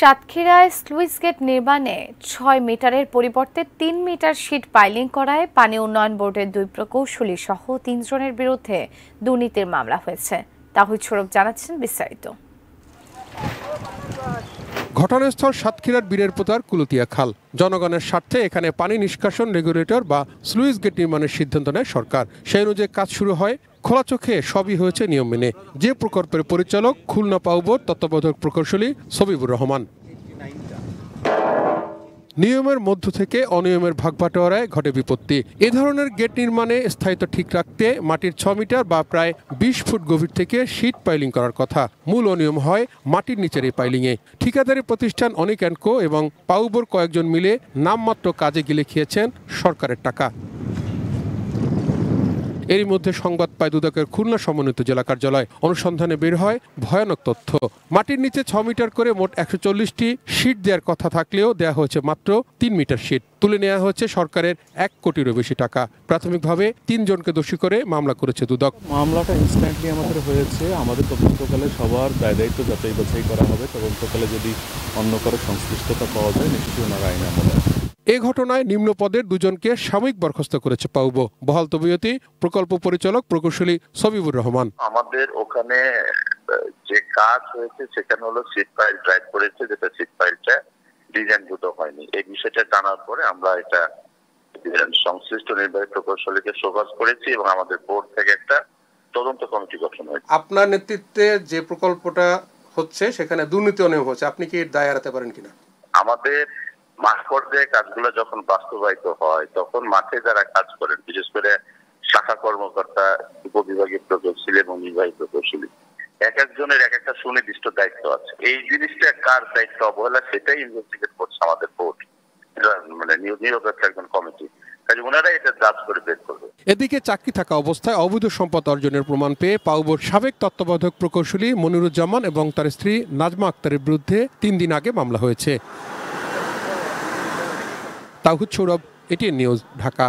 সাতক্ষীরায় sluice gate নির্মাণে ছয় মিটারের পরিবর্তে তিন মিটার শীট পাইলিং করায় পানি উন্নয়ন বোর্ডের দুই প্রকৌশলী সহ তিনজনের বিরুদ্ধে দুর্নীতির মামলা হয়েছে তাহলে ছোড়ক জানাচ্ছেন বিস্তারিত ঘটনাস্থল সাতক্ষীরার বীরের পোতার কুলতিয়া খাল জনগণের স্বার্থে এখানে পানি নিষ্কাশন রেগুলেটর বা স্লুইস গেট নির্মাণের সিদ্ধান্ত নেয় সরকার সেই অনুযায়ী কাজ শুরু হয় খোলা চোখে সবই হয়েছে নিয়ম মেনে যে প্রকল্পের পরিচালক খুলনা পাউবোর তত্ত্বাবধায়ক প্রকৌশলী সবিবুর রহমান নিয়মের মধ্য থেকে অনিয়মের ভাগবাটোয়ারায় ঘটে বিপত্তি এ ধরনের গেট নির্মাণে স্থায়িত্ব ঠিক রাখতে মাটির ছ মিটার বা প্রায় বিশ ফুট গভীর থেকে শীত পাইলিং করার কথা মূল অনিয়ম হয় মাটির নিচের এই পাইলিংয়ে ঠিকাদারি প্রতিষ্ঠান অনেক অ্যান্ডকো এবং পাউবোর কয়েকজন মিলে নামমাত্র কাজে গিলে খেয়েছেন সরকারের টাকা এরই মধ্যে সংবাদ পায় দুদকের খুলনা সমন্বিত জেলা কার্যালয় অনুসন্ধানে বের হয় ভয়ানক তথ্য মাটির নিচে ছ মিটার করে মোট একশো চল্লিশটি সিট দেওয়ার কথা থাকলেও দেয়া হয়েছে মাত্র তিন মিটার সিট তুলে নেওয়া হয়েছে সরকারের এক কোটিরও বেশি টাকা প্রাথমিকভাবে তিনজনকে দোষী করে মামলা করেছে দুদক মামলাটা ইনস্ট্যান্টলি আমাদের হয়েছে আমাদের তদন্তকালে সবার দায় দায়িত্ব যাচাই বাছাই করা হবে তদন্তকালে যদি অন্য কারো সংশ্লিষ্টতা পাওয়া যায় নিশ্চয়ই ওনার আইন আমাদের এ ঘটনায় নিম্ন পদের দুজনকে সাময়িক বরখাস্ত করেছে পাউব বহাল তবিয়তি প্রকল্প পরিচালক প্রকৌশলী সবিবুর রহমান আমাদের ওখানে যে কাজ হয়েছে সেখানে হলো সিট ফাইল ড্রাইভ করেছে যেটা সিট ফাইলটা ডিজাইনভূত হয়নি এই বিষয়টা জানার পরে আমরা এটা সংশ্লিষ্ট নির্বাহী প্রকৌশলীকে সোকাজ করেছি এবং আমাদের বোর্ড থেকে একটা তদন্ত কমিটি গঠন হয়েছে আপনার নেতৃত্বে যে প্রকল্পটা হচ্ছে সেখানে দুর্নীতি অনিয়ম হচ্ছে আপনি কি দায় এড়াতে পারেন কিনা আমাদের মাঠ পর্যায়ে কাজগুলো যখন বাস্তবায়িত হয় তখন মাঠে যারা কাজ করেন বিশেষ করে শাখা কর্মকর্তা উপবিভাগীয় প্রকৌশলী এবং নির্বাহী প্রকৌশলী এক একজনের এক একটা সুনির্দিষ্ট দায়িত্ব আছে এই জিনিসটা কার দায়িত্ব অবহেলা সেটাই ইনভেস্টিগেট করছে আমাদের বোর্ড মানে নিরপেক্ষ একজন কমিটি এদিকে চাকরি থাকা অবস্থায় অবৈধ সম্পদ অর্জনের প্রমাণ পেয়ে পাউবোর সাবেক তত্ত্বাবধায়ক প্রকৌশলী মনিরুজ্জামান এবং তার স্ত্রী নাজমা আক্তারের বিরুদ্ধে তিন দিন আগে মামলা হয়েছে তাহুদ সৌরভ এটিএন নিউজ ঢাকা